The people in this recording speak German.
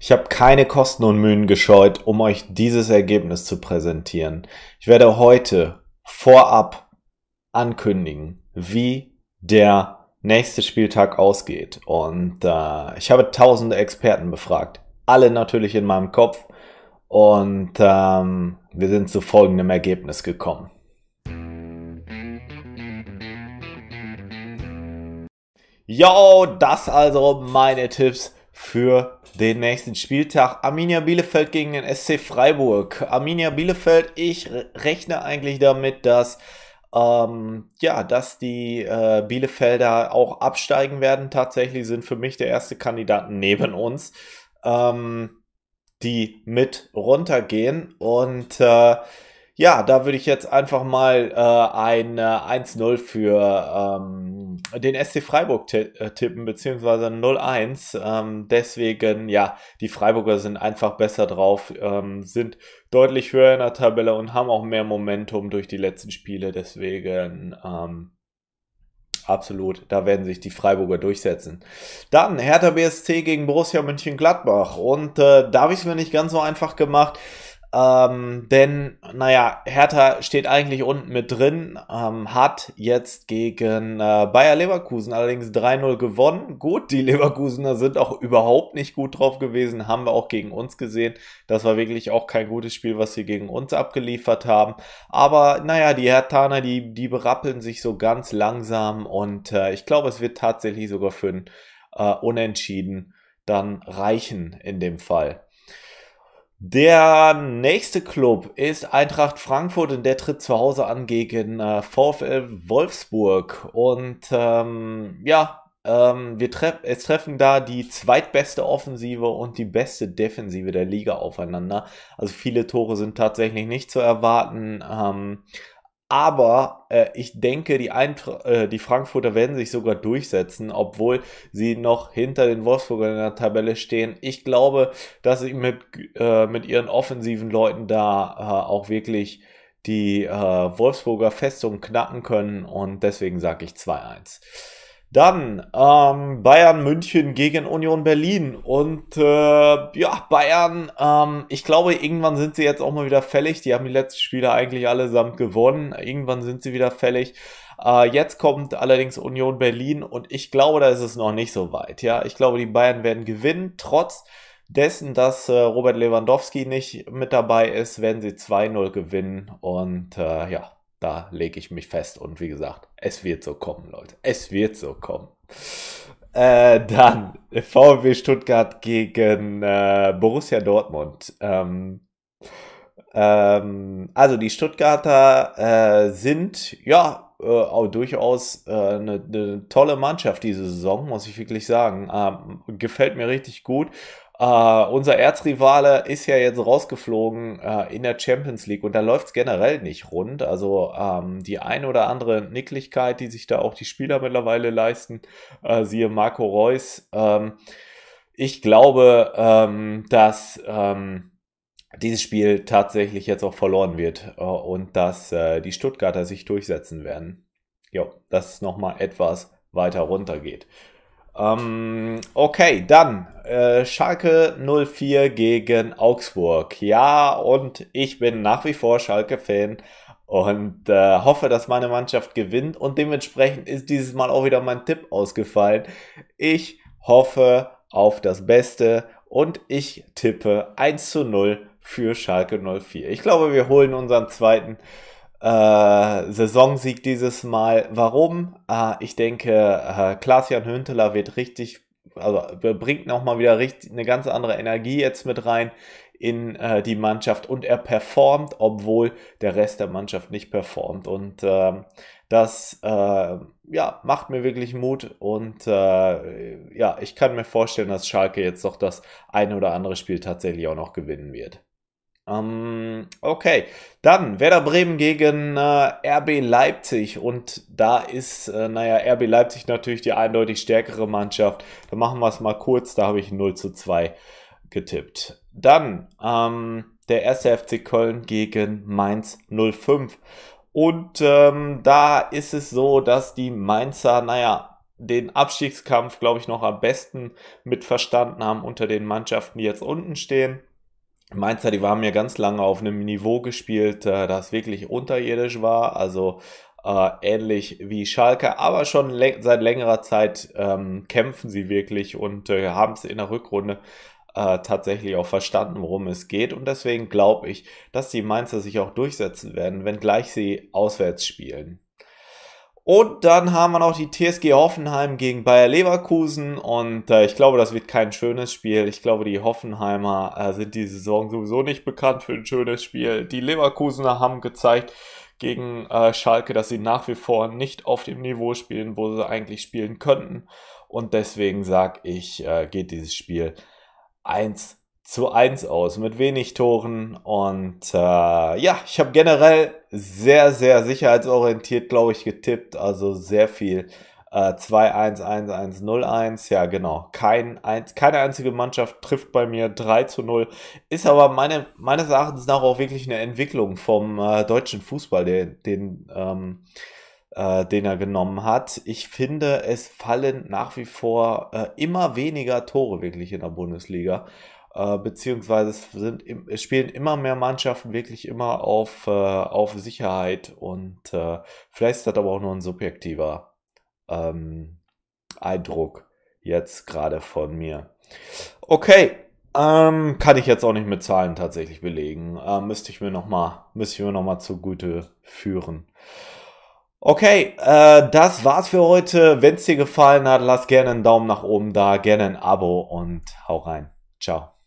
Ich habe keine Kosten und Mühen gescheut, um euch dieses Ergebnis zu präsentieren. Ich werde heute vorab ankündigen, wie der nächste Spieltag ausgeht. Und äh, ich habe tausende Experten befragt, alle natürlich in meinem Kopf. Und ähm, wir sind zu folgendem Ergebnis gekommen. Yo, das also meine Tipps für den nächsten Spieltag. Arminia Bielefeld gegen den SC Freiburg. Arminia Bielefeld, ich rechne eigentlich damit, dass ähm, ja, dass die äh, Bielefelder auch absteigen werden. Tatsächlich sind für mich der erste Kandidaten neben uns, ähm, die mit runtergehen. Und äh, ja, da würde ich jetzt einfach mal äh, ein äh, 1-0 für ähm, den SC Freiburg äh, tippen, beziehungsweise 0-1. Ähm, deswegen, ja, die Freiburger sind einfach besser drauf, ähm, sind deutlich höher in der Tabelle und haben auch mehr Momentum durch die letzten Spiele. Deswegen, ähm, absolut, da werden sich die Freiburger durchsetzen. Dann Hertha BSC gegen Borussia Mönchengladbach. Und äh, da habe ich es mir nicht ganz so einfach gemacht. Ähm, denn, naja, Hertha steht eigentlich unten mit drin, ähm, hat jetzt gegen äh, Bayer Leverkusen allerdings 3-0 gewonnen. Gut, die Leverkusener sind auch überhaupt nicht gut drauf gewesen, haben wir auch gegen uns gesehen. Das war wirklich auch kein gutes Spiel, was sie gegen uns abgeliefert haben. Aber, naja, die Herthaner, die, die berappeln sich so ganz langsam und äh, ich glaube, es wird tatsächlich sogar für ein äh, Unentschieden dann reichen in dem Fall. Der nächste Club ist Eintracht Frankfurt und der tritt zu Hause an gegen äh, VfL Wolfsburg. Und ähm, ja, ähm, wir tre es treffen da die zweitbeste Offensive und die beste Defensive der Liga aufeinander. Also viele Tore sind tatsächlich nicht zu erwarten. Ähm, aber äh, ich denke, die, äh, die Frankfurter werden sich sogar durchsetzen, obwohl sie noch hinter den Wolfsburger in der Tabelle stehen. Ich glaube, dass sie mit, äh, mit ihren offensiven Leuten da äh, auch wirklich die äh, Wolfsburger Festung knacken können und deswegen sage ich 2-1. Dann ähm, Bayern München gegen Union Berlin. Und äh, ja, Bayern, ähm, ich glaube, irgendwann sind sie jetzt auch mal wieder fällig. Die haben die letzten Spiele eigentlich allesamt gewonnen. Irgendwann sind sie wieder fällig. Äh, jetzt kommt allerdings Union Berlin und ich glaube, da ist es noch nicht so weit. Ja, ich glaube, die Bayern werden gewinnen. Trotz dessen, dass äh, Robert Lewandowski nicht mit dabei ist, werden sie 2-0 gewinnen. Und äh, ja, da lege ich mich fest. Und wie gesagt, es wird so kommen, Leute. Es wird so kommen. Äh, dann VW Stuttgart gegen äh, Borussia Dortmund. Ähm, ähm, also die Stuttgarter äh, sind ja äh, auch durchaus äh, eine, eine tolle Mannschaft diese Saison, muss ich wirklich sagen. Ähm, gefällt mir richtig gut. Uh, unser Erzrivale ist ja jetzt rausgeflogen uh, in der Champions League und da läuft es generell nicht rund. Also um, ähm, die ein oder andere Nicklichkeit, die sich da auch die Spieler mittlerweile leisten, uh, siehe Marco Reus. Um, ähm, ich glaube, um, ähm, dass dieses Spiel tatsächlich jetzt auch verloren wird und dass die Stuttgarter sich durchsetzen werden. Ja, dass es nochmal etwas weiter runter geht. Ähm, okay, dann äh, Schalke 04 gegen Augsburg. Ja, und ich bin nach wie vor Schalke-Fan und äh, hoffe, dass meine Mannschaft gewinnt. Und dementsprechend ist dieses Mal auch wieder mein Tipp ausgefallen. Ich hoffe auf das Beste und ich tippe 1 zu 0 für Schalke 04. Ich glaube, wir holen unseren zweiten äh, Saisonsieg dieses Mal. Warum? Äh, ich denke, äh, Klaas-Jan Hünteler wird richtig, also äh, bringt nochmal wieder richtig, eine ganz andere Energie jetzt mit rein in äh, die Mannschaft und er performt, obwohl der Rest der Mannschaft nicht performt. Und ähm, das äh, ja, macht mir wirklich Mut und äh, ja, ich kann mir vorstellen, dass Schalke jetzt doch das ein oder andere Spiel tatsächlich auch noch gewinnen wird. Ähm, okay, dann Werder Bremen gegen äh, RB Leipzig und da ist, äh, naja, RB Leipzig natürlich die eindeutig stärkere Mannschaft. Da machen wir es mal kurz, da habe ich 0 zu 2 getippt. Dann ähm, der erste FC Köln gegen Mainz 05. Und ähm, da ist es so, dass die Mainzer, naja, den Abstiegskampf, glaube ich, noch am besten mitverstanden haben unter den Mannschaften, die jetzt unten stehen. Mainzer, die haben ja ganz lange auf einem Niveau gespielt, äh, das wirklich unterirdisch war, also äh, ähnlich wie Schalke, aber schon seit längerer Zeit ähm, kämpfen sie wirklich und äh, haben es in der Rückrunde äh, tatsächlich auch verstanden, worum es geht. Und deswegen glaube ich, dass die Mainzer sich auch durchsetzen werden, wenngleich sie auswärts spielen. Und dann haben wir noch die TSG Hoffenheim gegen Bayer Leverkusen und äh, ich glaube, das wird kein schönes Spiel. Ich glaube, die Hoffenheimer äh, sind diese Saison sowieso nicht bekannt für ein schönes Spiel. Die Leverkusener haben gezeigt, gegen äh, Schalke, dass sie nach wie vor nicht auf dem Niveau spielen, wo sie eigentlich spielen könnten. Und deswegen sage ich, äh, geht dieses Spiel 1 zu 1 aus mit wenig Toren. Und äh, ja, ich habe generell sehr, sehr sicherheitsorientiert, glaube ich, getippt. Also sehr viel. Äh, 2-1-1-1-0-1. Ja, genau. Kein, eins, keine einzige Mannschaft trifft bei mir 3 0. Ist aber meine, meines Erachtens nach auch wirklich eine Entwicklung vom äh, deutschen Fußball, den, den, ähm, äh, den er genommen hat. Ich finde, es fallen nach wie vor äh, immer weniger Tore wirklich in der Bundesliga. Äh, beziehungsweise es, sind, es spielen immer mehr Mannschaften wirklich immer auf, äh, auf Sicherheit und äh, vielleicht ist das aber auch nur ein subjektiver ähm, Eindruck jetzt gerade von mir. Okay, ähm, kann ich jetzt auch nicht mit Zahlen tatsächlich belegen. Ähm, müsste ich mir nochmal noch zugute führen. Okay, äh, das war's für heute. Wenn es dir gefallen hat, lass gerne einen Daumen nach oben da, gerne ein Abo und hau rein. Ciao.